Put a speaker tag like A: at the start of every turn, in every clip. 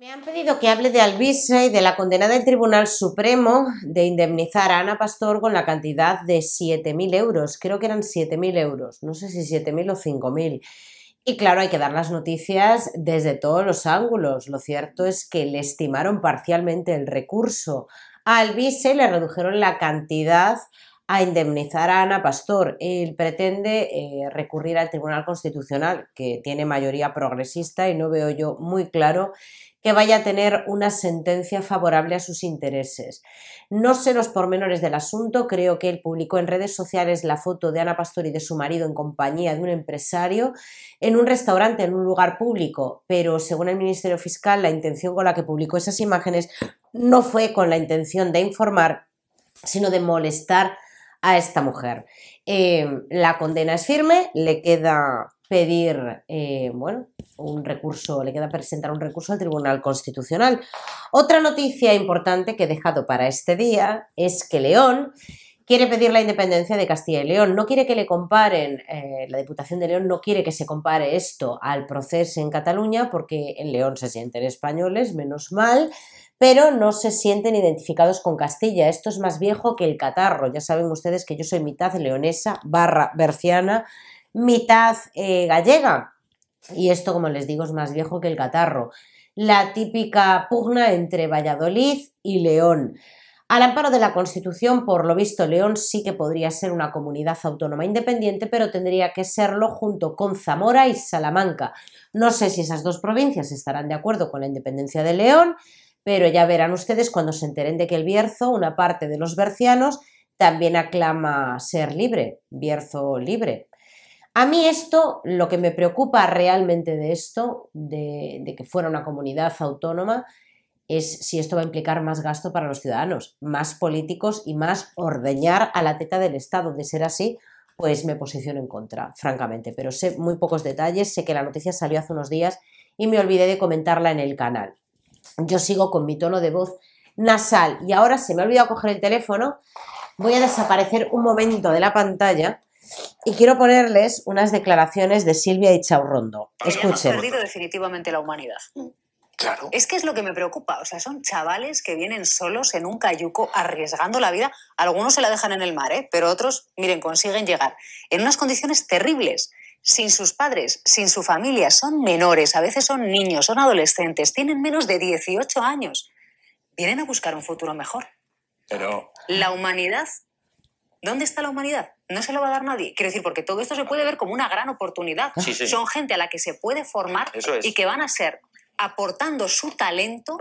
A: Me han pedido que hable de Albise y de la condena del Tribunal Supremo de indemnizar a Ana Pastor con la cantidad de 7.000 euros. Creo que eran 7.000 euros, no sé si 7.000 o 5.000. Y claro, hay que dar las noticias desde todos los ángulos. Lo cierto es que le estimaron parcialmente el recurso. A Albise le redujeron la cantidad a indemnizar a Ana Pastor. Él pretende eh, recurrir al Tribunal Constitucional, que tiene mayoría progresista, y no veo yo muy claro que vaya a tener una sentencia favorable a sus intereses. No sé los pormenores del asunto, creo que él publicó en redes sociales la foto de Ana Pastor y de su marido en compañía de un empresario en un restaurante, en un lugar público, pero según el Ministerio Fiscal, la intención con la que publicó esas imágenes no fue con la intención de informar, sino de molestar a esta mujer. Eh, la condena es firme, le queda pedir, eh, bueno, un recurso, le queda presentar un recurso al Tribunal Constitucional. Otra noticia importante que he dejado para este día es que León quiere pedir la independencia de Castilla y León. No quiere que le comparen, eh, la Diputación de León no quiere que se compare esto al proceso en Cataluña, porque en León se sienten españoles, menos mal, pero no se sienten identificados con Castilla. Esto es más viejo que el catarro. Ya saben ustedes que yo soy mitad leonesa barra berciana mitad eh, gallega. Y esto, como les digo, es más viejo que el catarro. La típica pugna entre Valladolid y León. Al amparo de la Constitución, por lo visto, León sí que podría ser una comunidad autónoma independiente, pero tendría que serlo junto con Zamora y Salamanca. No sé si esas dos provincias estarán de acuerdo con la independencia de León, pero ya verán ustedes cuando se enteren de que el Bierzo, una parte de los bercianos, también aclama ser libre, Bierzo libre. A mí esto, lo que me preocupa realmente de esto, de, que fuera una comunidad autónoma, es si esto va a implicar más gasto para los ciudadanos, más políticos y más ordeñar a la teta del Estado. De ser así, pues me posiciono en contra, francamente. Pero sé muy pocos detalles, sé que la noticia salió hace unos días y me olvidé de comentarla en el canal. Yo sigo con mi tono de voz nasal y ahora se me ha olvidado coger el teléfono. Voy a desaparecer un momento de la pantalla y quiero ponerles unas declaraciones de Silvia y Chaurrondo. Escuchen. Hemos perdido
B: definitivamente la humanidad. Claro. Es que es lo que me preocupa. O sea, son chavales que vienen solos en un cayuco arriesgando la vida. Algunos se la dejan en el mar, ¿eh? pero otros, miren, consiguen llegar en unas condiciones terribles sin sus padres, sin su familia, son menores, a veces son niños, son adolescentes, tienen menos de 18 años. Vienen a buscar un futuro mejor. Pero... La humanidad ¿Dónde está la humanidad? No se lo va a dar nadie. Quiero decir, porque todo esto se puede ver como una gran oportunidad. Ah, Son gente a la que se puede formar y que van a ser aportando su talento.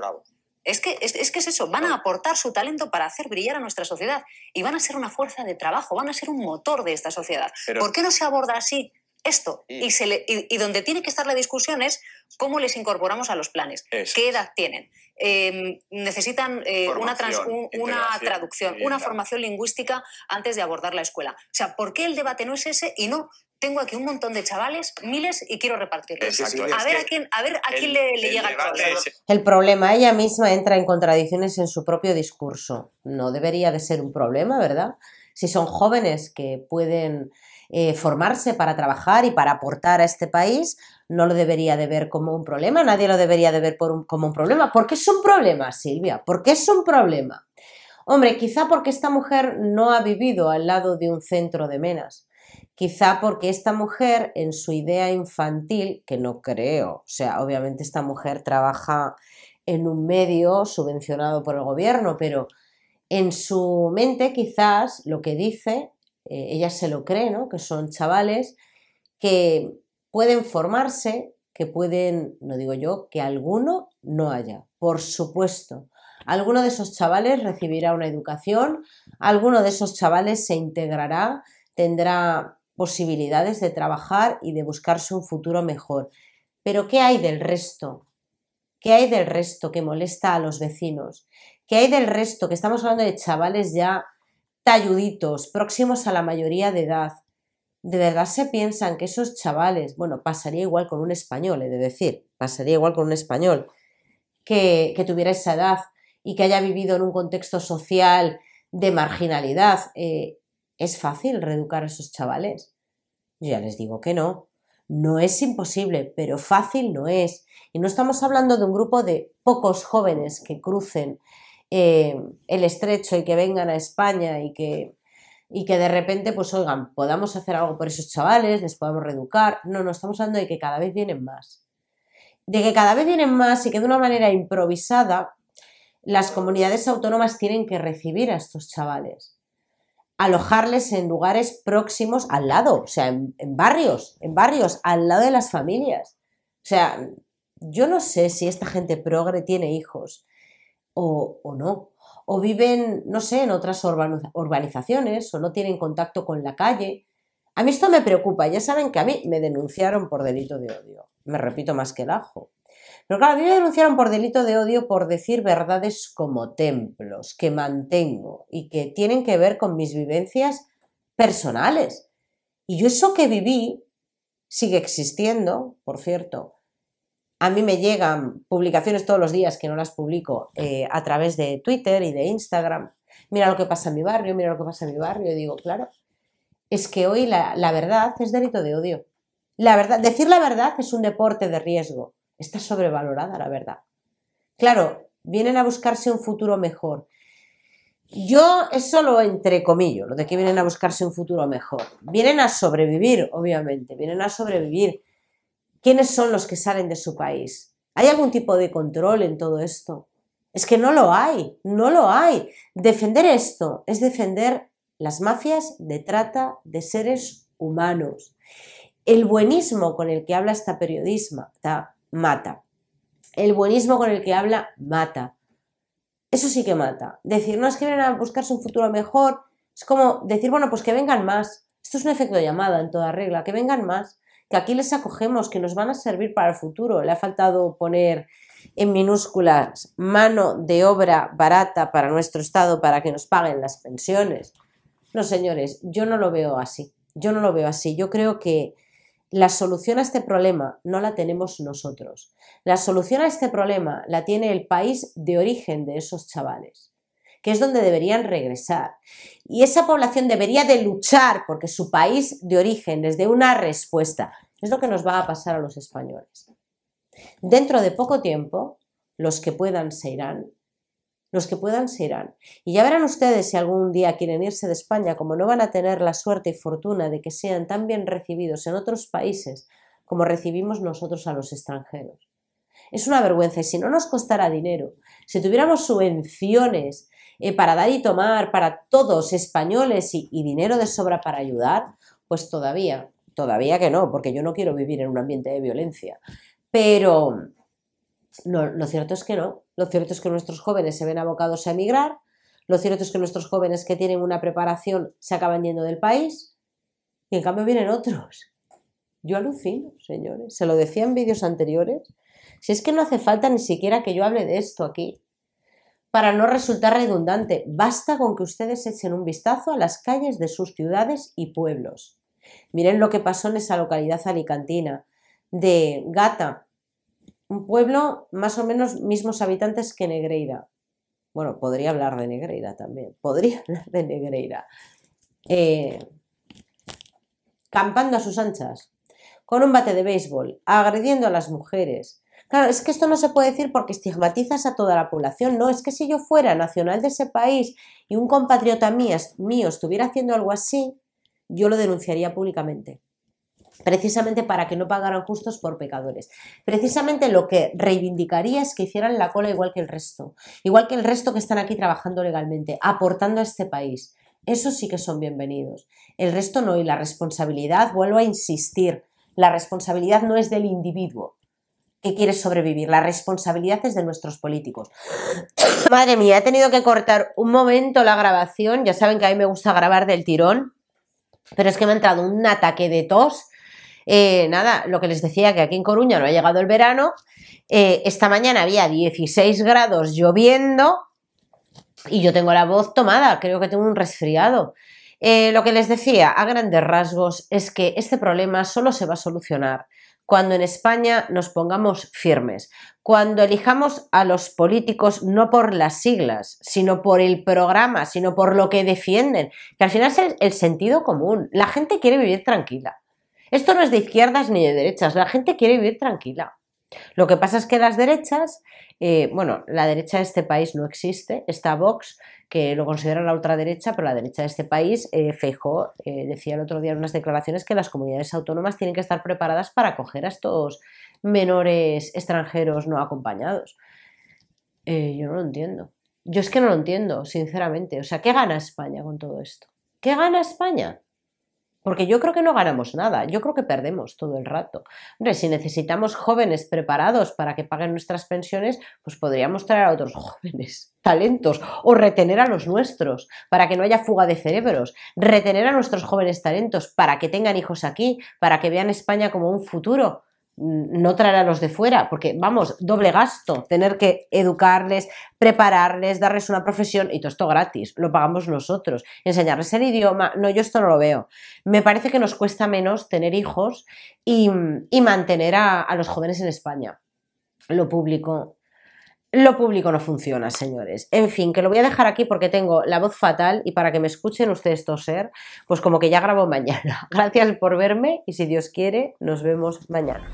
B: Es que, es, eso, van a aportar su talento para hacer brillar a nuestra sociedad y van a ser una fuerza de trabajo, van a ser un motor de esta sociedad. ¿Por qué no se aborda así esto. Y, se le, donde tiene que estar la discusión es cómo les incorporamos a los planes, qué edad tienen. Em, necesitan eh, una, una traducción, una eh, formación lingüística antes de abordar la escuela. O sea, ¿por qué el debate no es ese y no tengo aquí un montón de chavales, miles, y quiero repartirlos. a, ver a, quién, a ver a quién le, llega el problema.
A: El problema, ella misma entra en contradicciones en su propio discurso. No debería de ser un problema, ¿verdad? Si son jóvenes que pueden eh, formarse para trabajar y para aportar a este país, no lo debería de ver como un problema, nadie lo debería de ver como un problema. ¿Por qué es un problema, Silvia? ¿Por qué es un problema? Hombre, quizá porque esta mujer no ha vivido al lado de un centro de menas. Quizá porque esta mujer, en su idea infantil, que no creo, o sea, obviamente esta mujer trabaja en un medio subvencionado por el gobierno, pero en su mente quizás lo que dice eh, ella se lo cree, ¿no? Que son chavales que pueden formarse, que pueden, no digo yo, que alguno no haya, por supuesto. Alguno de esos chavales recibirá una educación, alguno de esos chavales se integrará, tendrá posibilidades de trabajar y de buscarse un futuro mejor. Pero ¿qué hay del resto? ¿Qué hay del resto que molesta a los vecinos? ¿Qué hay del resto? Que estamos hablando de chavales ya ayuditos próximos a la mayoría de edad. ¿De verdad se piensan que esos chavales, bueno, pasaría igual con un español, he de decir, pasaría igual con un español, que, tuviera esa edad y que haya vivido en un contexto social de marginalidad? Eh, ¿Es fácil reeducar a esos chavales? Yo ya les digo que no. No es imposible, pero fácil no es. Y no estamos hablando de un grupo de pocos jóvenes que crucen eh, el estrecho y que vengan a España y que, y que de repente, pues oigan, podamos hacer algo por esos chavales, les podamos reeducar. No, no, estamos hablando de que cada vez vienen más. De que cada vez vienen más y que de una manera improvisada las comunidades autónomas tienen que recibir a estos chavales alojarles en lugares próximos al lado, o sea, en, barrios, en barrios, al lado de las familias. O sea, yo no sé si esta gente progre tiene hijos, o, no. O viven, no sé, en otras urbanizaciones o no tienen contacto con la calle. A mí esto me preocupa. Ya saben que a mí me denunciaron por delito de odio. Me repito más que el ajo. Pero claro, a mí me denunciaron por delito de odio por decir verdades como templos que mantengo y que tienen que ver con mis vivencias personales. Y yo eso que viví sigue existiendo, por cierto, a mí me llegan publicaciones todos los días que no las publico eh, a través de Twitter y de Instagram. Mira lo que pasa en mi barrio, mira lo que pasa en mi barrio. Y digo, claro, es que hoy la, la verdad es delito de odio. La verdad, decir la verdad es un deporte de riesgo. Está sobrevalorada la verdad. Claro, vienen a buscarse un futuro mejor. Yo es solo entre comillas, lo de que vienen a buscarse un futuro mejor. Vienen a sobrevivir, obviamente, vienen a sobrevivir, quiénes son los que salen de su país. ¿Hay algún tipo de control en todo esto? Es que no lo hay, no lo hay. Defender esto es defender las mafias de trata de seres humanos. El buenismo con el que habla esta periodista mata. El buenismo con el que habla mata. Eso sí que mata. Decir, no es que vienen a buscarse un futuro mejor, es como decir, bueno, pues que vengan más. Esto es un efecto de llamada en toda regla, que vengan más que aquí les acogemos, que nos van a servir para el futuro. Le ha faltado poner en minúsculas mano de obra barata para nuestro Estado para que nos paguen las pensiones. No, señores, yo no lo veo así. Yo no lo veo así. Yo creo que la solución a este problema no la tenemos nosotros. La solución a este problema la tiene el país de origen de esos chavales que es donde deberían regresar. Y esa población debería de luchar porque su país de origen les dé una respuesta. Es lo que nos va a pasar a los españoles. Dentro de poco tiempo, los que puedan se irán. Los que puedan se irán. Y ya verán ustedes si algún día quieren irse de España, como no van a tener la suerte y fortuna de que sean tan bien recibidos en otros países como recibimos nosotros a los extranjeros. Es una vergüenza y si no nos costara dinero, si tuviéramos subvenciones eh, para dar y tomar, para todos españoles y, dinero de sobra para ayudar, pues todavía, todavía que no, porque yo no quiero vivir en un ambiente de violencia. Pero lo cierto es que no. Lo cierto es que nuestros jóvenes se ven abocados a emigrar. Lo cierto es que nuestros jóvenes que tienen una preparación se acaban yendo del país y en cambio vienen otros. Yo alucino, señores. Se lo decía en vídeos anteriores. Si es que no hace falta ni siquiera que yo hable de esto aquí. Para no resultar redundante, basta con que ustedes echen un vistazo a las calles de sus ciudades y pueblos. Miren lo que pasó en esa localidad alicantina de Gata, un pueblo más o menos mismos habitantes que Negreira. Bueno, podría hablar de Negreira también, podría hablar de Negreira. Eh, campando a sus anchas, con un bate de béisbol, agrediendo a las mujeres, Claro, es que esto no se puede decir porque estigmatizas a toda la población. No, es que si yo fuera nacional de ese país y un compatriota mío, estuviera haciendo algo así, yo lo denunciaría públicamente precisamente para que no pagaran justos por pecadores. Precisamente lo que reivindicaría es que hicieran la cola igual que el resto, igual que el resto que están aquí trabajando legalmente, aportando a este país. Eso sí que son bienvenidos. El resto no, y la responsabilidad, vuelvo a insistir, la responsabilidad no es del individuo, que quieres sobrevivir. La responsabilidad es de nuestros políticos. Madre mía, he tenido que cortar un momento la grabación. Ya saben que a mí me gusta grabar del tirón, pero es que me ha entrado un ataque de tos. Eh, nada, lo que les decía que aquí en Coruña no ha llegado el verano. Eh, esta mañana había 16 grados lloviendo y yo tengo la voz tomada, creo que tengo un resfriado. Eh, lo que les decía a grandes rasgos es que este problema solo se va a solucionar cuando en España nos pongamos firmes, cuando elijamos a los políticos no por las siglas, sino por el programa, sino por lo que defienden, que al final es el, sentido común. La gente quiere vivir tranquila. Esto no es de izquierdas ni de derechas, la gente quiere vivir tranquila. Lo que pasa es que las derechas, eh, bueno, la derecha de este país no existe, está Vox, que lo considera la ultraderecha, pero la derecha de este país, eh, eh, decía el otro día en unas declaraciones que las comunidades autónomas tienen que estar preparadas para acoger a estos menores extranjeros no acompañados. Eh, yo no lo entiendo. Yo es que no lo entiendo, sinceramente. O sea, ¿qué gana España con todo esto? ¿Qué gana España? Porque yo creo que no ganamos nada, yo creo que perdemos todo el rato. si necesitamos jóvenes preparados para que paguen nuestras pensiones, pues podríamos traer a otros jóvenes talentos o retener a los nuestros para que no haya fuga de cerebros, retener a nuestros jóvenes talentos para que tengan hijos aquí, para que vean España como un futuro. Mm, no traer a los de fuera, porque vamos, doble gasto, tener que educarles, prepararles, darles una profesión y todo esto gratis, lo pagamos nosotros, enseñarles el idioma, no, yo esto no lo veo. Me parece que nos cuesta menos tener hijos y, mantener a, a, los jóvenes en España. Lo público. Lo público no funciona, señores. En fin, que lo voy a dejar aquí porque tengo la voz fatal y para que me escuchen ustedes toser, pues como que ya grabo mañana. Gracias por verme y si Dios quiere, nos vemos mañana.